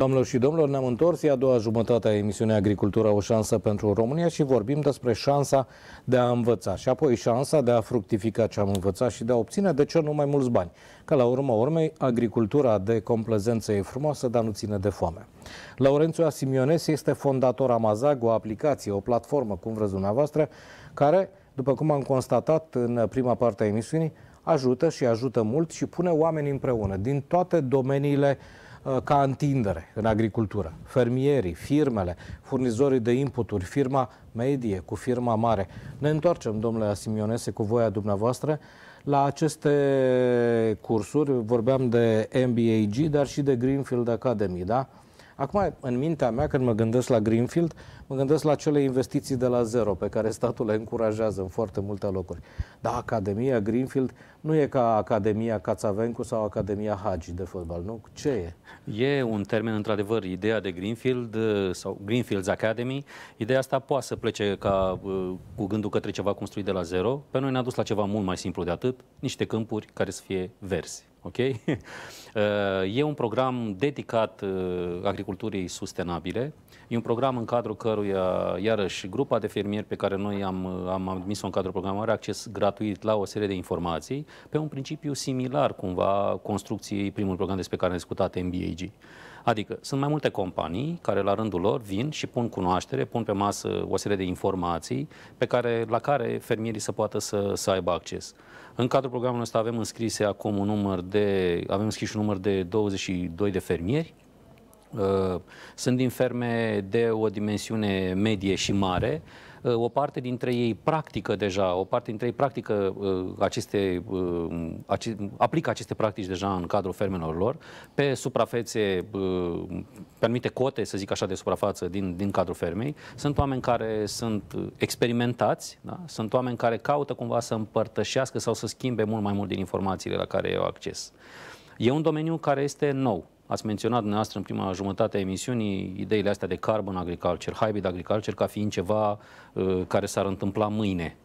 Doamnelor și domnilor, ne-am întors. E a doua jumătate a emisiunii Agricultura, o șansă pentru România și vorbim despre șansa de a învăța și apoi șansa de a fructifica ce am învățat și de a obține, de ce nu mai mulți bani. Că la urma urmei, agricultura de complezență e frumoasă, dar nu ține de foame. Laurențiu Asimiones este fondator Amazag, o aplicație, o platformă, cum vreți dumneavoastră, care, după cum am constatat în prima parte a emisiunii, ajută și ajută mult și pune oameni împreună din toate domeniile uh, Uh, ca întindere în agricultură. Fermierii, firmele, furnizorii de inputuri, firma medie cu firma mare. Ne întoarcem, domnule Asimionese cu voia dumneavoastră la aceste cursuri. Vorbeam de MBAG, dar și de Greenfield Academy, da? Acum, în mintea mea, când mă gândesc la Greenfield, mă gândesc la cele investiții de la zero pe care statul le încurajează în foarte multe locuri. Dar Academia Greenfield nu e ca Academia Cațavencu sau Academia Hagi de fotbal, nu? Ce e? E un termen, într-adevăr, ideea de Greenfield uh, sau Greenfields Academy. Ideea asta poate să plece ca uh, cu gândul către ceva construit de la zero. Pe noi ne-a dus la ceva mult mai simplu de atât, niște câmpuri care să fie verzi ok? Uh, e un program dedicat uh, agriculturii sustenabile, e un program în cadrul căruia, iarăși, grupa de fermieri pe care noi am, uh, am admis-o în cadrul programului are acces gratuit la o serie de informații, pe un principiu similar, cumva, construcției primul program despre care am discutat, MBAG. Adică sunt mai multe companii care la rândul lor vin și pun cunoaștere, pun pe masă o serie de informații pe care, la care fermierii să poată să, să aibă acces. În cadrul programului ăsta avem înscrise acum un număr de, avem înscris un număr de 22 de fermieri uh, sunt din ferme de o dimensiune medie și mare, Uh, o parte dintre ei practică deja, o parte dintre ei practică uh, aceste, uh, aplică aceste practici deja în cadrul fermelor lor, pe suprafețe, pe anumite cote, să zic așa, de suprafață din, din cadrul fermei. Sunt oameni care sunt experimentați, da? sunt oameni care caută cumva să împărtășească sau să schimbe mult mai mult din informațiile la care au acces. E un domeniu care este nou. Ați menționat dumneavoastră în prima jumătate a emisiunii ideile astea de carbon agriculture, hybrid agriculture, ca fiind ceva uh, care s-ar întâmpla mâine.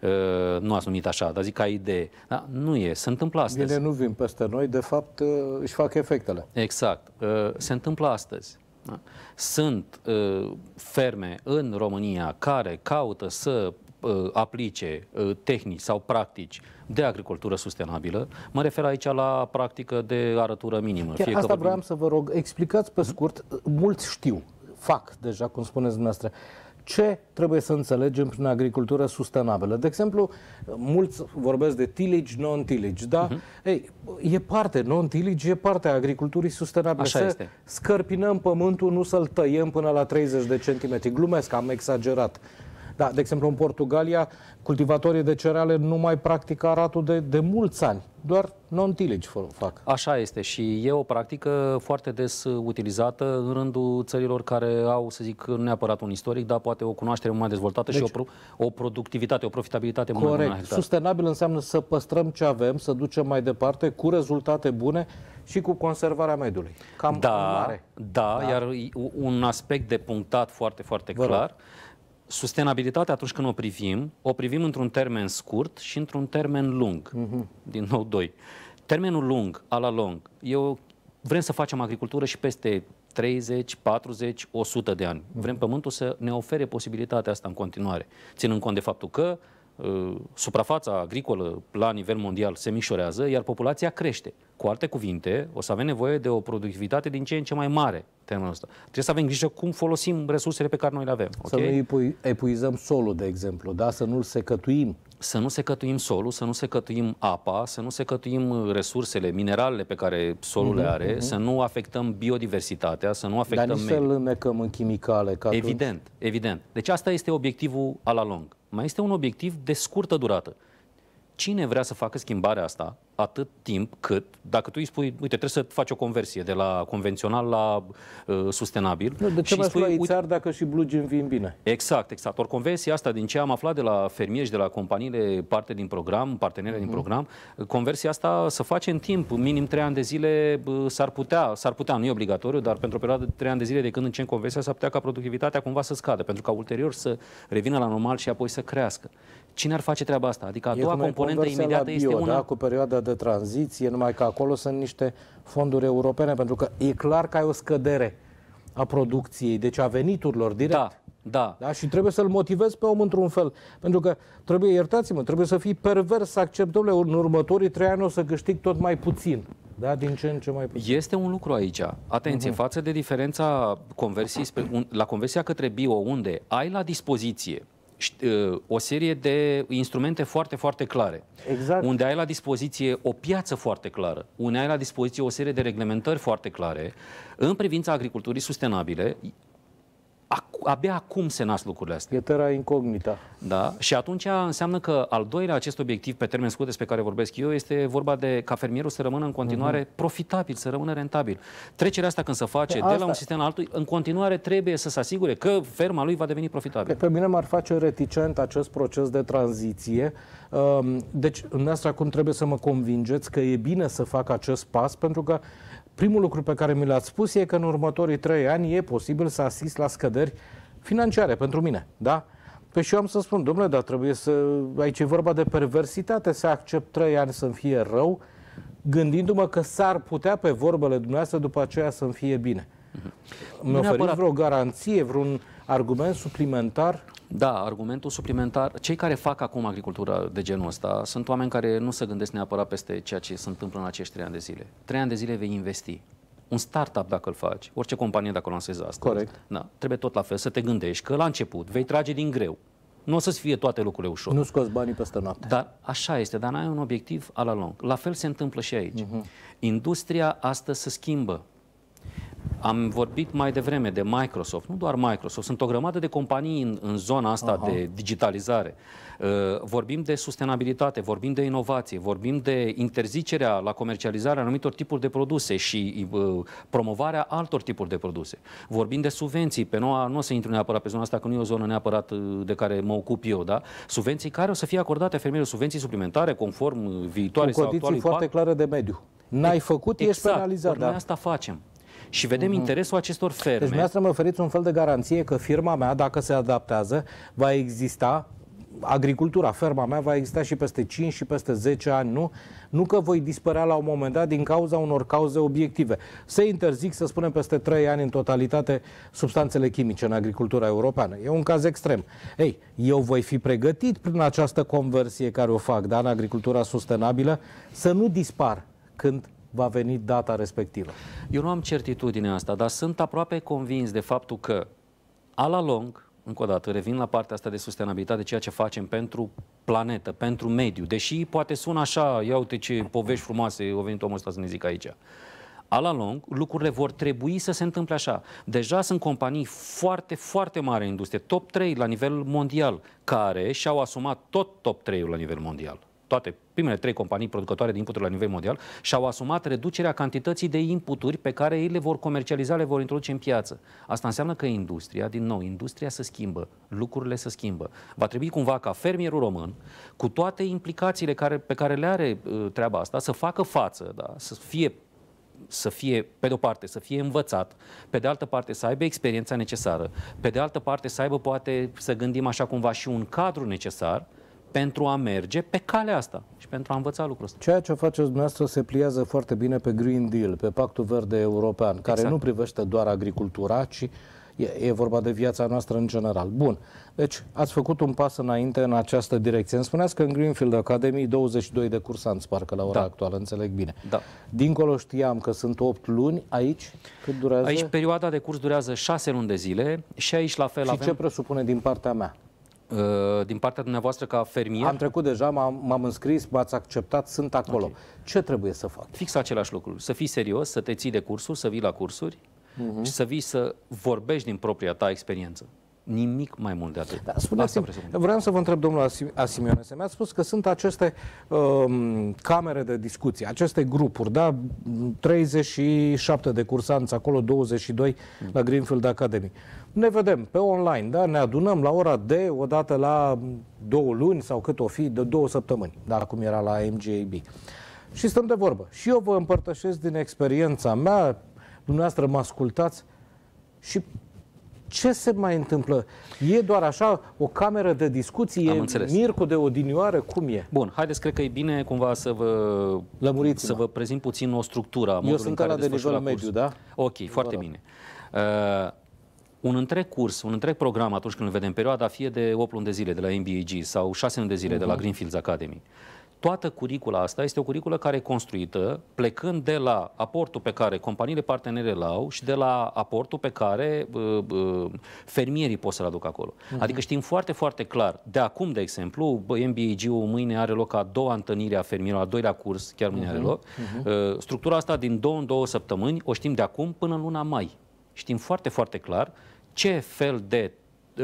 Uh, nu ați numit așa, dar zic ca idee. Da, nu e, se întâmplă astăzi. Bine, nu vin peste noi, de fapt uh, își fac efectele. Exact, uh, se întâmplă astăzi. Da? Sunt uh, ferme în România care caută să uh, aplice uh, tehnici sau practici de agricultură sustenabilă. Mă refer aici la practică de arătură minimă. Chiar Fie asta vorbim... vreau să vă rog, explicați pe scurt, mulți știu, fac deja, cum spuneți dumneavoastră, ce trebuie să înțelegem prin agricultură sustenabilă. De exemplu, mulți vorbesc de tillage, non-tillage, da? Uh-huh. Ei, e parte, non-tillage e parte a agriculturii sustenabile. Așa să este. scărpinăm pământul, nu să-l tăiem până la 30 de centimetri. Glumesc, am exagerat. Da, de exemplu, în Portugalia, cultivatorii de cereale nu mai practică aratul de, de mulți ani, doar non-tillage fac. Așa este și e o practică foarte des utilizată în rândul țărilor care au, să zic, neapărat un istoric, dar poate o cunoaștere mai dezvoltată deci, și o, deci- pro- o productivitate, o profitabilitate corect. mai mare. Corect. Da. Sustenabil înseamnă să păstrăm ce avem, să ducem mai departe cu rezultate bune și cu conservarea mediului. Cam da, mare. Da, da, iar un aspect de punctat foarte, foarte Vă Rog sustenabilitatea atunci când o privim, o privim într-un termen scurt și într-un termen lung. Uh-huh. Din nou, doi. Termenul lung, ala long, eu vrem să facem agricultură și peste 30, 40, 100 de ani. Mhm. Vrem pământul să ne ofere posibilitatea asta în continuare, ținând cont de faptul că Uh, suprafața agricolă la nivel mondial se micșorează, iar populația crește. Cu alte cuvinte, o să avem nevoie de o productivitate din ce în ce mai mare termenul ăsta. Trebuie să avem grijă cum folosim resursele pe care noi le avem. Să okay? nu epu epuizăm solul, de exemplu, da? să nu-l secătuim. Să nu secătuim solul, să nu secătuim apa, să nu secătuim resursele, mineralele pe care solul mm-hmm, le mhm, are, mm-hmm. să nu afectăm biodiversitatea, să nu afectăm Dar nici să-l în chimicale. Ca evident, atunci... evident. Deci asta este obiectivul a la lung mai este un obiectiv de scurtă durată. Cine vrea să facă schimbarea asta atât timp cât, dacă tu îi spui, uite, trebuie să faci o conversie de la convențional la uh, sustenabil. Nu, de ce mai spui, uite, țar dacă și blugi în vin bine? Exact, exact. Ori conversia asta, din ce am aflat de la fermieri și de la companiile parte din program, partenere mm-hmm. din mhm. program, conversia asta să face în timp, minim 3 ani de zile s-ar putea, s-ar putea, nu e obligatoriu, dar pentru o perioadă de 3 ani de zile de când încep conversia s-ar putea ca productivitatea cumva să scadă, pentru ca ulterior să revină la normal și apoi să crească. Cine ar face treaba asta? Adică a doua componentă imediată bio, este una... Da, cu perioada de tranziție, numai că acolo sunt niște fonduri europene, pentru că e clar că ai o scădere a producției, deci a veniturilor direct. Da, da. da? Și trebuie să-l motivezi pe om într-un fel. Pentru că trebuie, iertați-mă, trebuie să fii pervers să accept, domnule, în următorii trei ani o să câștig tot mai puțin. Da, din ce în ce mai puțin. Este un lucru aici. Atenție, uh-huh. față de diferența conversiei spre, un, la conversia către bio, unde ai la dispoziție Ă, o serie de instrumente foarte, foarte clare. Exact. Unde ai la dispoziție o piață foarte clară, unde ai la dispoziție o serie de reglementări foarte clare în privința agriculturii sustenabile, abia acum se nasc lucrurile astea. E terra incognita. Da. Și atunci înseamnă că al doilea acest obiectiv pe termen scurt despre care vorbesc eu este vorba de ca fermierul să rămână în continuare uh-huh. profitabil, să rămână rentabil. Trecerea asta când se face de, de asta... la un sistem la altul, în continuare trebuie să se asigure că ferma lui va deveni profitabilă. Pe mine m-ar face reticent acest proces de tranziție. Um, deci, în asta acum trebuie să mă convingeți că e bine să fac acest pas pentru că Primul lucru pe care mi l-ați spus e că în următorii trei ani e posibil să asist la scăderi financiare pentru mine, da? Păi și eu am să spun, domnule, dar trebuie să... Aici e vorba de perversitate, să accept trei ani să-mi fie rău, gândindu-mă că s-ar putea pe vorbele dumneavoastră după aceea să-mi fie bine. Mhm. mi oferit vreo garanție, vreun argument suplimentar? Da, argumentul suplimentar, cei care fac acum agricultura de genul ăsta sunt oameni care nu se gândesc neapărat peste ceea ce se întâmplă în acești trei ani de zile. Trei ani de zile vei investi. Un startup dacă îl faci, orice companie dacă lansezi asta. Corect. Da, trebuie tot la fel să te gândești că la început vei trage din greu. Nu o să-ți fie toate lucrurile ușor. Nu scoți banii peste noapte. Dar așa este, dar n-ai un obiectiv a la lung. La fel se întâmplă și aici. Uh-huh. Industria asta se schimbă. Am vorbit mai devreme de Microsoft, nu doar Microsoft, sunt o grămadă de companii în, în zona asta Aha. de digitalizare. Uh, vorbim de sustenabilitate, vorbim de inovație, vorbim de interzicerea la comercializarea anumitor tipuri de produse și uh, promovarea altor tipuri de produse. Vorbim de subvenții, pe noua, nu o să intru neapărat pe zona asta, că nu e o zonă neapărat uh, de care mă ocup eu, da? Subvenții care o să fie acordate fermierilor, subvenții suplimentare conform uh, viitoare Cu sau condiții foarte pat. clare de mediu. N-ai făcut, exact, ești penalizat. Exact, da? asta facem și vedem uh-huh. interesul acestor deci ferme. Deci dumneavoastră mă oferiți un fel de garanție că firma mea, dacă se adaptează, va exista agricultura, ferma mea va exista și peste 5 și peste 10 ani, nu? Nu că voi dispărea la un moment dat din cauza unor cauze obiective. Se interzic, să spunem, peste 3 ani în totalitate substanțele chimice în agricultura europeană. E un caz extrem. Ei, eu voi fi pregătit prin această conversie care o fac, da, în agricultura sustenabilă, să nu dispar când va veni data respectivă. Eu nu am certitudinea asta, dar sunt aproape convins de faptul că, a la încă o dată, revin la partea asta de sustenabilitate, ceea ce facem pentru planetă, pentru mediu, deși poate sună așa, ia uite ce povești frumoase, o venit omul ăsta să ne zic aici. A la lucrurile vor trebui să se întâmple așa. Deja sunt companii foarte, foarte mari în industrie, top 3 la nivel mondial, care și-au asumat tot top 3-ul la nivel mondial toate primele trei companii producătoare de inputuri la nivel mondial, și-au asumat reducerea cantității de inputuri pe care ei le vor comercializa, le vor introduce în piață. Asta înseamnă că industria, din nou, industria se schimbă, lucrurile se schimbă. Va trebui cumva ca fermierul român, cu toate implicațiile care, pe care le are uh, treaba asta, să facă față, da? să fie să fie, pe de-o parte, să fie învățat, pe de altă parte să aibă experiența necesară, pe de altă parte să aibă, poate, să gândim așa cumva și un cadru necesar pentru a merge pe calea asta și pentru a învăța lucrul ăsta. Ceea ce faceți dumneavoastră se pliază foarte bine pe Green Deal, pe Pactul Verde European, care exact. nu privește doar agricultura, ci e, e vorba de viața noastră în general. Bun, deci ați făcut un pas înainte în această direcție. Îmi spuneați că în Greenfield Academy 22 de cursanți, parcă la ora da. actuală, înțeleg bine. Da. Dincolo știam că sunt 8 luni, aici cât durează? Aici perioada de curs durează 6 luni de zile și aici la fel și avem... ce presupune din partea mea? Uh, din partea dumneavoastră ca fermier? Am trecut deja, m-am, înscris, m-ați acceptat, sunt acolo. Okay. Ce trebuie să fac? Fix același lucru. Să fii serios, să te ții de cursuri, să vii la cursuri uh-huh. și să vii să vorbești din propria ta experiență nimic mai mult de atât. Da, spuneți, vreau să vă întreb, domnul Asimionese, mi-ați spus că sunt aceste um, camere de discuții, aceste grupuri, da? 37 de cursanți acolo, 22 mm. la Greenfield Academy. Ne vedem pe online, da? Ne adunăm la ora D, odată la două luni sau cât o fi, de două săptămâni, da? Cum era la MGAB. Și stăm de vorbă. Și eu vă împărtășesc din experiența mea, dumneavoastră mă ascultați și ce se mai întâmplă? E doar așa o cameră de discuții? Am înțeles. Mircu de odinioară? Cum e? Bun, haideți, cred că e bine cumva să vă, Lămuriți să vă prezint puțin o structură. Eu sunt la de nivel mediu, da? Ok, de foarte bine. Uh, un întreg curs, un întreg program atunci când îl vedem, perioada fie de 8 luni de zile de la MBAG sau 6 luni de zile uh-huh. de la mhm. Greenfields Academy, toată curicula asta este o curiculă care e construită plecând de la aportul pe care companiile partenere îl au și de la aportul pe care uh, uh, fermierii pot să-l aducă acolo. Uh-huh. Adică știm foarte, foarte clar, de acum, de exemplu, MBAG-ul mâine are loc a doua întâlnire a fermierilor, a doilea curs, chiar mâine uh-huh. are mhm. loc. Uh-huh. Uh, structura asta din două în două săptămâni o știm de acum până în luna mai. Știm foarte, foarte clar ce fel de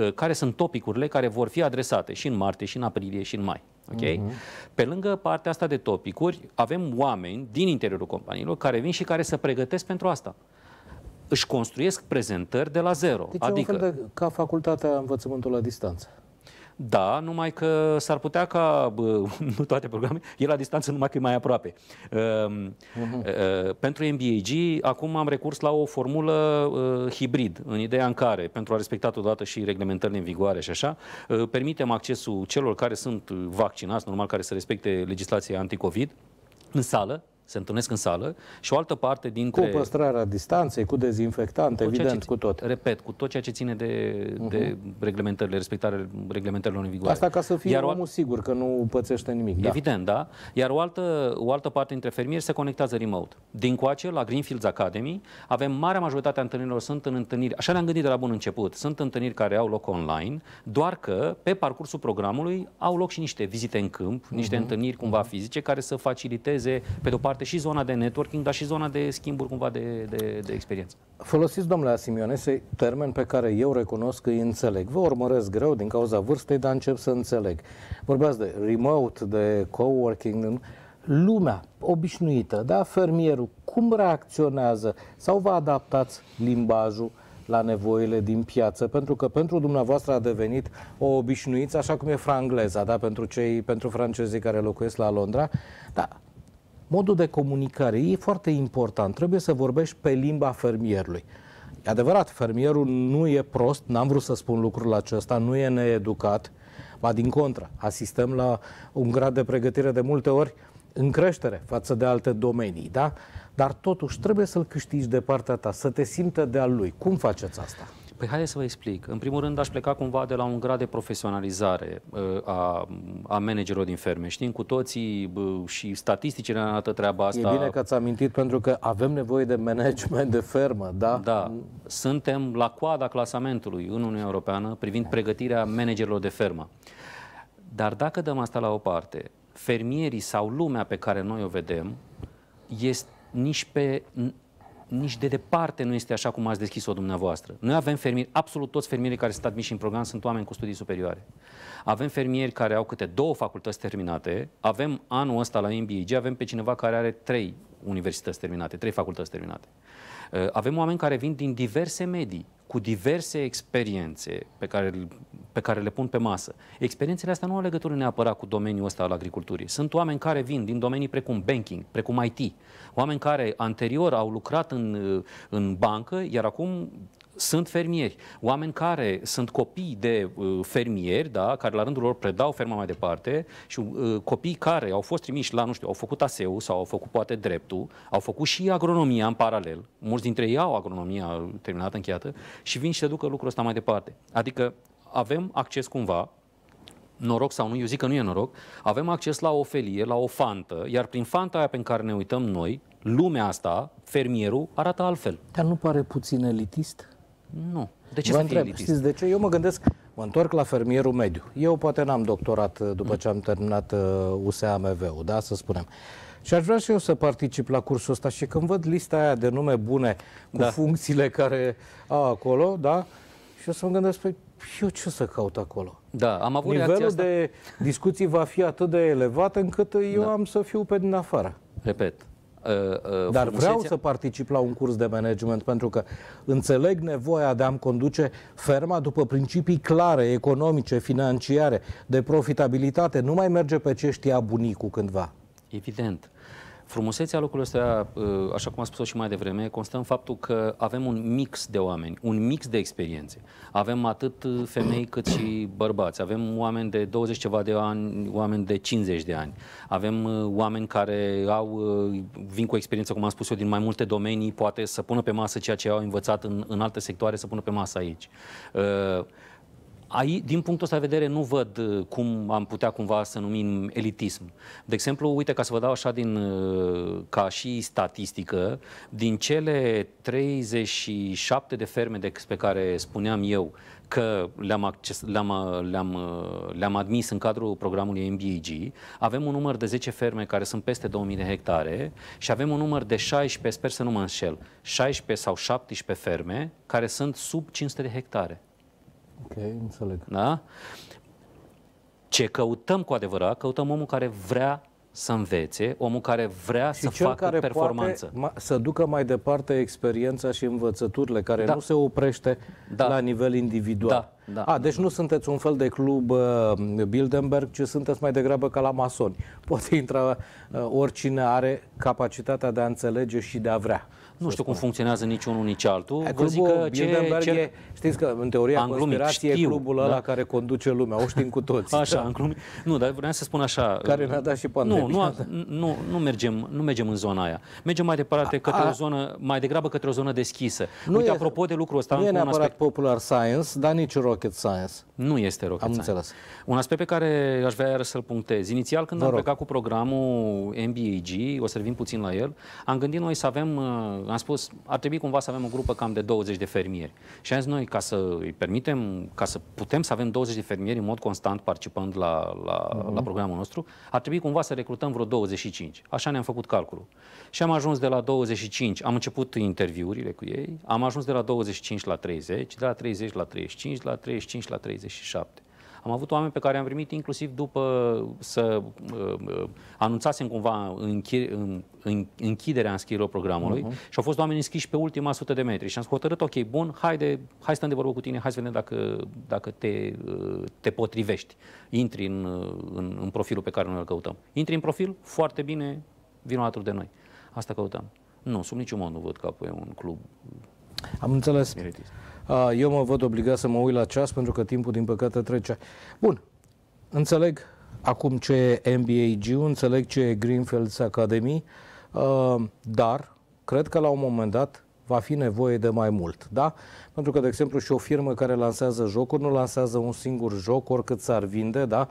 ă, care sunt topicurile care vor fi adresate și în martie, și în aprilie, și în mai. Okay? Uh-huh. Pe lângă partea asta de topicuri, avem oameni din interiorul companiilor care vin și care se pregătesc pentru asta. Își construiesc prezentări de la zero. Deci adică, un fel de, ca facultatea învățământul la distanță. Da, numai că s-ar putea ca, bă, nu toate programele, e la distanță numai că e mai aproape. Uh, uh-huh. Pentru MBAG, acum am recurs la o formulă uh, hibrid, în ideea în care, pentru a respecta totodată și reglementările în vigoare și așa, uh, permitem accesul celor care sunt vaccinați, normal, care să respecte legislația anticovid, în sală, se întâlnesc în sală și o altă parte dintre... Cu păstrarea distanței, cu dezinfectant, cu evident, ce, cu tot. Repet, cu tot ceea ce ține de, uh-huh. de reglementările, respectarea reglementărilor în vigoare. Asta ca să fie Iar omul o... sigur că nu pățește nimic. Da. Evident, da. da. Iar o altă, o altă parte dintre fermieri se conectează remote. Din coace, la Greenfields Academy, avem marea majoritatea întâlnirilor sunt în întâlniri, așa ne-am gândit de la bun început, sunt întâlniri care au loc online, doar că pe parcursul programului au loc și niște vizite în câmp, niște uh-huh. întâlniri cumva mhm. fizice care să faciliteze, pe de o parte, parte și zona de networking, dar și zona de schimburi cumva de, de, de experiență. Folosiți, domnule Asimionese, termen pe care eu recunosc că îi înțeleg. Vă urmăresc greu din cauza vârstei, dar încep să înțeleg. Vorbeați de remote, de coworking, lumea obișnuită, da, fermierul, cum reacționează sau vă adaptați limbajul la nevoile din piață, pentru că pentru dumneavoastră a devenit o obișnuiță, așa cum e frangleza, da, pentru cei, pentru francezii care locuiesc la Londra, da, modul de comunicare e foarte important. Trebuie să vorbești pe limba fermierului. E adevărat, fermierul nu e prost, n-am vrut să spun lucrul acesta, nu e needucat, ba din contră, asistăm la un grad de pregătire de multe ori în creștere față de alte domenii, da? Dar totuși trebuie să-l câștigi de partea ta, să te simtă de-al lui. Cum faceți asta? Păi hai să vă explic. În primul rând aș pleca cumva de la un grad de profesionalizare uh, a, a managerilor din ferme. Știm cu toții și statisticile ne arată treaba asta. E bine că ați amintit pentru că avem nevoie de management de fermă, da? Da. Suntem la coada clasamentului în Uniunea Europeană privind pregătirea managerilor de fermă. Dar dacă dăm asta la o parte, fermierii sau lumea pe care noi o vedem este nici pe nici de departe nu este așa cum ați deschis-o dumneavoastră. Noi avem fermieri, absolut toți fermierii care sunt admiși în program sunt oameni cu studii superioare. Avem fermieri care au câte două facultăți terminate, avem anul ăsta la MBG, avem pe cineva care are trei universități terminate, trei facultăți terminate. Uh, avem oameni care vin din diverse medii, cu diverse experiențe pe care, pe care le pun pe masă. Experiențele astea nu au legătură neapărat cu domeniul ăsta al agriculturii. Sunt oameni care vin din domenii precum banking, precum IT, oameni care anterior au lucrat în, uh, în bancă, iar acum sunt fermieri, oameni care sunt copii de uh, fermieri, da, care la rândul lor predau ferma mai departe și uh, copii care au fost trimiși la, nu știu, au făcut ASEU sau au făcut poate dreptul, au făcut și agronomia în paralel, mulți dintre ei au agronomia terminată, încheiată, și vin și se ducă lucrul ăsta mai departe. Adică avem acces cumva, noroc sau nu, eu zic că nu e noroc, avem acces la o felie, la o fantă, iar prin fanta aia pe care ne uităm noi, lumea asta, fermierul, arată altfel. Dar nu pare puțin elitist? Nu. De ce Vă să întreb, elitist? știți de ce? Eu mă gândesc, mă întorc la fermierul mediu. Eu poate n-am doctorat uh, după ce am terminat USAMV-ul, uh, da, să spunem. Și aș vrea și eu să particip la cursul ăsta și când văd lista aia de nume bune cu da. funcțiile care au acolo, da, și o să mă gândesc, păi, eu ce o să caut acolo? Da, am avut Nivelul asta. de discuții va fi atât de elevat încât eu da. am să fiu pe din afară. Repet, Uh, uh, Dar vreau să particip la un curs de management pentru că înțeleg nevoia de a-mi conduce ferma după principii clare, economice, financiare, de profitabilitate. Nu mai merge pe ce știa bunicul cândva. Evident. Uh, Frumusețea locului ăsta, uh, așa cum a spus-o și mai devreme, constă în faptul că avem un mix de oameni, un mix de experiențe. Avem atât uh, femei cât și bărbați. Avem oameni de 20 ceva de ani, oameni de 50 de ani. Avem uh, oameni care au, vin cu experiență, cum am spus eu, din mai multe domenii, poate să pună pe masă ceea ce au învățat în, în alte sectoare, să pună pe masă aici. Uh, ai, din punctul ăsta de vedere, nu văd uh, cum am putea cumva să numim elitism. De exemplu, uite, ca să vă dau așa din, uh, ca și statistică, din cele 37 de ferme despre care spuneam eu că le-am, acces, le-am, uh, le-am, le-am admis în cadrul programului MBG, avem un număr de 10 ferme care sunt peste 2000 de hectare și avem un număr de 16, sper să nu mă înșel, 16 sau 17 ferme care sunt sub 500 de hectare. Ok, înțeleg. Da? Ce căutăm cu adevărat, căutăm omul care vrea să învețe, omul care vrea și să facă care performanță. Poate să ducă mai departe experiența și învățăturile, care da. nu se oprește da. la nivel individual. Da. Da. A, deci nu sunteți un fel de club uh, Bilderberg, ci sunteți mai degrabă ca la masoni. Poate intra uh, oricine are capacitatea de a înțelege și de a vrea. Nu știu cum funcționează nici unul, nici altul. Vă zic că ce, ce... E, știți că în teoria conspirație știu, e clubul da? ăla care conduce lumea, o știm cu toți. Așa, da? în Nu, dar vreau să spun așa. Care ne-a dat și pandemia. Nu, nu, nu, nu, mergem, nu mergem în zona aia. Mergem mai departe către a, o zonă, mai degrabă către o zonă deschisă. Nu Uite, e, apropo de lucrul ăsta... Nu e neapărat aspect... popular science, dar nici rocket science. Nu este rocket am science. Înțeles. Un aspect pe care aș vrea să-l punctez. Inițial, când Vă am rog. plecat cu programul MBAG, o să revin puțin la el, am gândit noi să avem uh, am spus, ar trebui cumva să avem o grupă cam de 20 de fermieri. Și azi noi, ca să îi permitem, ca să putem să avem 20 de fermieri în mod constant participând la, la, uh-huh. la programul nostru, ar trebui cumva să recrutăm vreo 25. Așa ne-am făcut calculul. Și am ajuns de la 25, am început interviurile cu ei, am ajuns de la 25 la 30, de la 30 la 35, de la 35 la 37. Am avut oameni pe care am primit inclusiv după să uh, uh anunțasem cumva închi, în, în, închiderea înscrierilor programului uh-huh. și au fost oameni înscriși pe ultima sută de metri și am hotărât, ok, bun, haide, hai stăm de vorbă cu tine, hai să vedem dacă, dacă te, uh, te potrivești. Intri în, uh, în, în profilul pe care noi îl căutăm. Intri în profil, foarte bine, vin alături de noi. Asta căutăm. Nu, sub niciun mod nu văd că e un club. Am înțeles. Spiritist. Eu mă văd obligat să mă uit la ceas pentru că timpul, din păcate, trece. Bun, înțeleg acum ce e MBAG, înțeleg ce e Greenfields Academy, dar cred că la un moment dat va fi nevoie de mai mult, da? Pentru că, de exemplu, și o firmă care lansează jocuri nu lansează un singur joc, oricât s-ar vinde, da?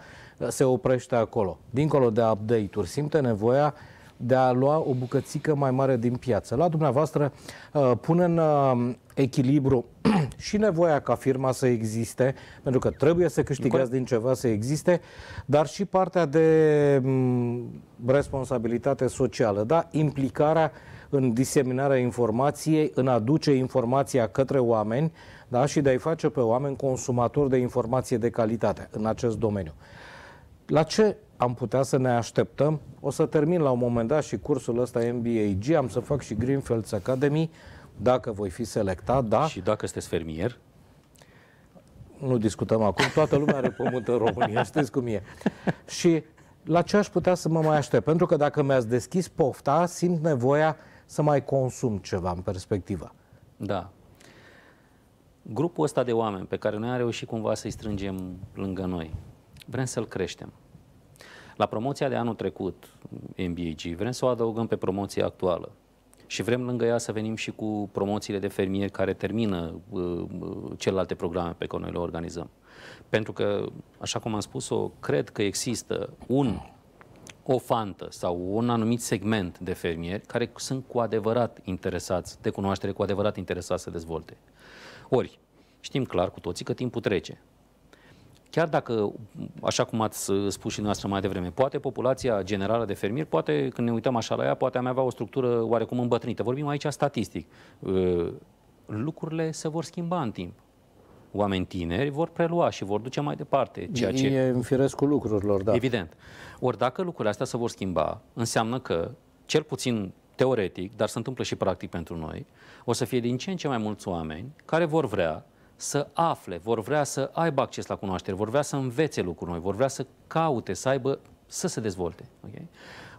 Se oprește acolo. Dincolo de update-uri, simte nevoia de a lua o bucățică mai mare din piață. La dumneavoastră uh, pun în uh, echilibru și nevoia ca firma să existe, pentru că trebuie să câștigați din ceva să existe, dar și partea de mm, responsabilitate socială, da? implicarea în diseminarea informației, în duce informația către oameni da? și de a-i face pe oameni consumatori de informație de calitate în acest domeniu. La ce am putea să ne așteptăm. O să termin la un moment dat și cursul ăsta MBAG, am să fac și Greenfields Academy, dacă voi fi selectat, da. Și dacă sunteți fermier? Nu discutăm acum, toată lumea are pământ în România, știți cum e. Și la ce aș putea să mă mai aștept? Pentru că dacă mi-ați deschis pofta, simt nevoia să mai consum ceva în perspectivă. Da. Grupul ăsta de oameni pe care noi am reușit cumva să-i strângem lângă noi, vrem să-l creștem. La promoția de anul trecut, MBG, vrem să o adăugăm pe promoția actuală. Și vrem lângă ea să venim și cu promoțiile de fermieri care termină uh, uh, celelalte programe pe care noi le organizăm. Pentru că, așa cum am spus-o, cred că există un o fantă sau un anumit segment de fermieri care sunt cu adevărat interesați de cunoaștere, cu adevărat interesați să dezvolte. Ori, știm clar cu toții că timpul trece chiar dacă, așa cum ați uh, spus și noastră mai devreme, poate populația generală de fermieri, poate când ne uităm așa la ea, poate am avea o structură oarecum îmbătrânită. Vorbim aici statistic. Uh, lucrurile se vor schimba în timp oameni tineri vor prelua și vor duce mai departe. Ceea ce... E în firescul lucrurilor, da. Evident. Ori dacă lucrurile astea se vor schimba, înseamnă că, cel puțin teoretic, dar se întâmplă și practic pentru noi, o să fie din ce în ce mai mulți oameni care vor vrea să afle, vor vrea să aibă acces la cunoaștere, vor vrea să învețe lucruri noi, vor vrea să caute, să aibă, să se dezvolte. Okay?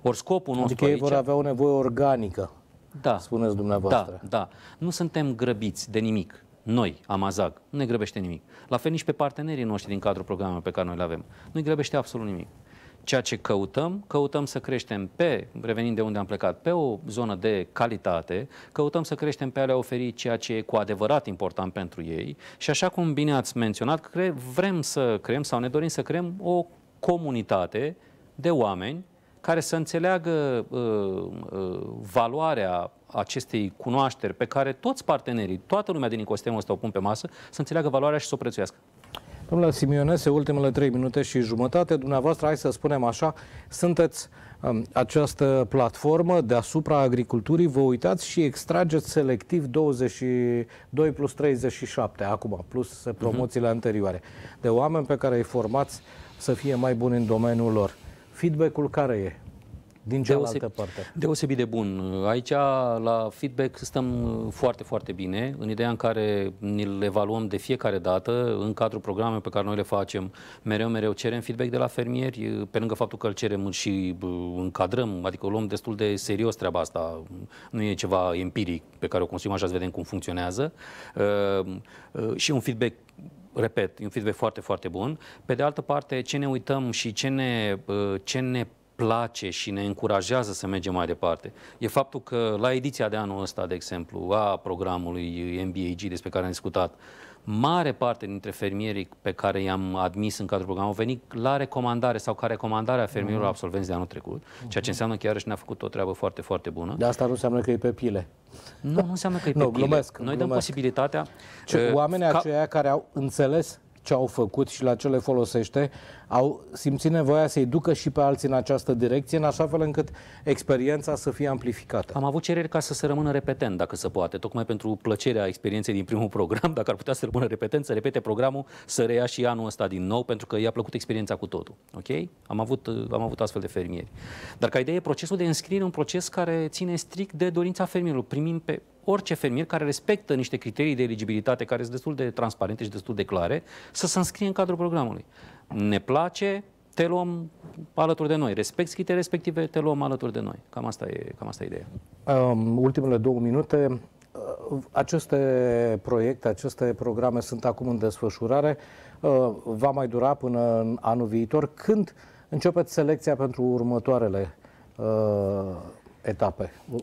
Ori scopul nostru Adică ei aici... vor avea o nevoie organică, da, spuneți dumneavoastră. Da, da. Nu suntem grăbiți de nimic. Noi, Amazag, nu ne grăbește nimic. La fel nici pe partenerii noștri din cadrul programelor pe care noi le avem. Nu ne grăbește absolut nimic. Ceea ce căutăm, căutăm să creștem pe, revenind de unde am plecat, pe o zonă de calitate, căutăm să creștem pe a le oferi ceea ce e cu adevărat important pentru ei și așa cum bine ați menționat, cre- vrem să creăm sau ne dorim să creăm o comunitate de oameni care să înțeleagă uh, uh, valoarea acestei cunoașteri pe care toți partenerii, toată lumea din ecosistemul ăsta o pun pe masă, să înțeleagă valoarea și să o prețuiască. Domnule Simionese, ultimele trei minute și jumătate, dumneavoastră, hai să spunem așa, sunteți um, această platformă deasupra agriculturii, vă uitați și extrageți selectiv 22 plus 37 acum, plus promoțiile uh-huh. anterioare, de oameni pe care îi formați să fie mai buni în domeniul lor. Feedback-ul care e? din cealaltă deosebit, parte. Deosebit de bun. Aici, la feedback, stăm foarte, foarte bine, în ideea în care ne evaluăm de fiecare dată, în cadrul programelor pe care noi le facem, mereu, mereu cerem feedback de la fermieri, pe lângă faptul că îl cerem și încadrăm, adică o luăm destul de serios treaba asta, nu e ceva empiric pe care o consumăm așa să vedem cum funcționează, ă, ă, și un feedback repet, e un feedback foarte, foarte bun. Pe de altă parte, ce ne uităm și ce ne, ce ne place și ne încurajează să mergem mai departe e faptul că la ediția de anul ăsta, de exemplu, a programului MBAG despre care am discutat, mare parte dintre fermierii pe care i-am admis în cadrul programului au venit la recomandare sau ca recomandare a fermierilor mm. absolvenți de anul trecut, mhm. ceea ce înseamnă că iarăși ne-a făcut o treabă foarte, foarte bună. De asta nu înseamnă că e pe pile. Nu, nu înseamnă că e pe no, pile. Glumesc, Noi glumesc. dăm posibilitatea... Ce, uh, oamenii ca... aceia care au înțeles ce au făcut și la ce le folosește, au simțit nevoia să-i ducă și pe alții în această direcție, în așa fel încât experiența să fie amplificată. Am avut cereri ca să se rămână repetent, dacă se poate, tocmai pentru plăcerea experienței din primul program, dacă ar putea să rămână repetent, să repete programul, să reia și anul ăsta din nou, pentru că i-a plăcut experiența cu totul. Ok? Am avut, am avut astfel de fermieri. Dar ca idee, procesul de înscriere un proces care ține strict de dorința fermierului, primind pe orice fermier care respectă niște criterii de eligibilitate care sunt destul de transparente și destul de clare, să se înscrie în cadrul programului. Ne place, te luăm alături de noi. Respecti criterii respective, te luăm alături de noi. Cam asta e, cam asta e ideea. Um, ultimele două minute. Uh, aceste proiecte, aceste programe sunt acum în desfășurare. Uh, va mai dura până în anul viitor. Când începeți selecția pentru următoarele uh, etape uh,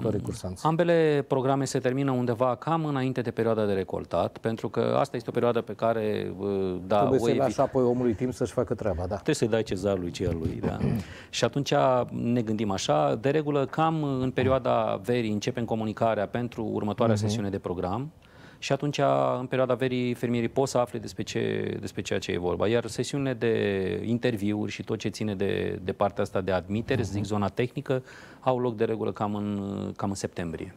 pentru uh, cursanți? Ambele programe se termină undeva cam înainte de perioada de recoltat, pentru că asta este o perioadă pe care... Uh, da, Trebuie să-i lași apoi omului timp să-și facă treaba, da. Trebuie să-i dai cezarului cerului, da. și atunci ne gândim așa, de regulă cam în perioada verii începem comunicarea pentru următoarea uh-huh. sesiune de program, și atunci, în perioada verii, fermierii pot să afle despre, ce, despre ceea ce e vorba. Iar sesiunile de interviuri și tot ce ține de, de partea asta de admitere, uh-huh. zic mhm. zona tehnică, au loc de regulă cam în, cam în septembrie.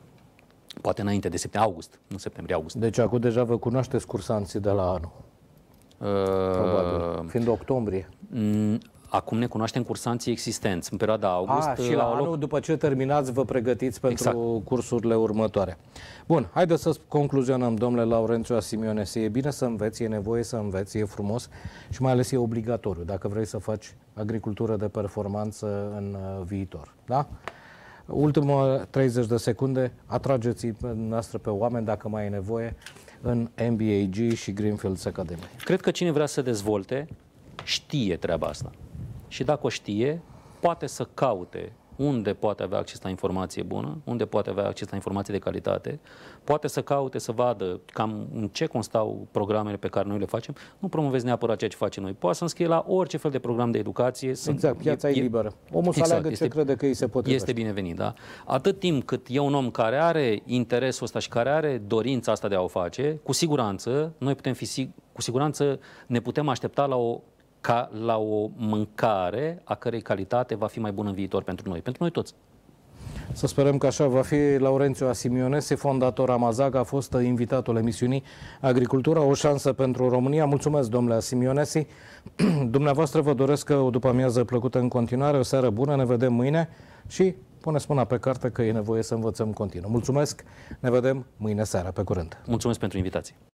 Poate înainte de septembrie, august, nu septembrie, august. Deci acum deja vă cunoașteți cursanții de la anul. Ă, Probabil, fiind octombrie. Mm, Acum ne cunoaștem cursanții existenți în perioada august. A, și la anul, loc... după ce terminați, vă pregătiți pentru exact. cursurile următoare. Bun, haideți să concluzionăm, domnule Laurențiu să E bine să înveți, e nevoie să înveți, e frumos și mai ales e obligatoriu dacă vrei să faci agricultură de performanță în uh, viitor. Da? Ultima 30 de secunde, atrageți noastră pe oameni dacă mai e nevoie în MBAG și Greenfield Academy. Cred că cine vrea să dezvolte știe treaba asta și dacă o știe, poate să caute unde poate avea acces la informație bună, unde poate avea acces la informație de calitate, poate să caute să vadă cam în ce constau programele pe care noi le facem, nu promovezi neapărat ceea ce facem noi, poate să înscrie la orice fel de program de educație. Exact, piața e, e liberă. Omul exact, să aleagă este, ce crede că îi se potrivește. Este binevenit, da. Atât timp cât e un om care are interesul ăsta și care are dorința asta de a o face, cu siguranță noi putem fi, cu siguranță ne putem aștepta la o ca la o mâncare a cărei calitate va fi mai bună în viitor pentru noi, pentru noi toți. Să sperăm că așa va fi. Laurențiu Asimionese, fondator Amazag, a fost invitatul emisiunii Agricultura, o șansă pentru România. Mulțumesc, domnule Asimionese. Dumneavoastră vă doresc o după amiază plăcută în continuare, o seară bună, ne vedem mâine și pune spuna pe carte că e nevoie să învățăm continuu. Mulțumesc, ne vedem mâine seara, pe curând. Mulțumesc pentru invitație.